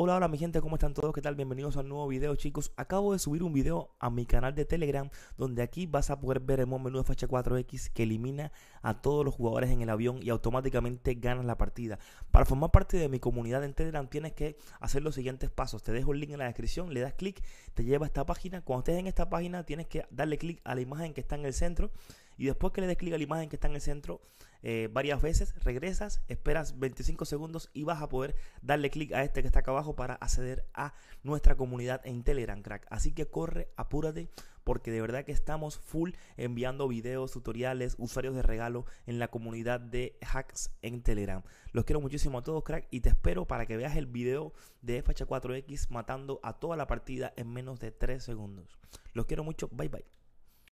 Hola, hola mi gente, ¿cómo están todos? ¿Qué tal? Bienvenidos a un nuevo video chicos. Acabo de subir un video a mi canal de Telegram donde aquí vas a poder ver el mod menú facha 4 x que elimina a todos los jugadores en el avión y automáticamente ganas la partida. Para formar parte de mi comunidad en Telegram tienes que hacer los siguientes pasos. Te dejo el link en la descripción, le das clic, te lleva a esta página. Cuando estés en esta página tienes que darle clic a la imagen que está en el centro y después que le des clic a la imagen que está en el centro eh, varias veces, regresas, esperas 25 segundos y vas a poder darle clic a este que está acá abajo para acceder a nuestra comunidad en Telegram, crack. Así que corre, apúrate, porque de verdad que estamos full enviando videos, tutoriales, usuarios de regalo en la comunidad de hacks en Telegram. Los quiero muchísimo a todos, crack, y te espero para que veas el video de FH4X matando a toda la partida en menos de 3 segundos. Los quiero mucho, bye bye.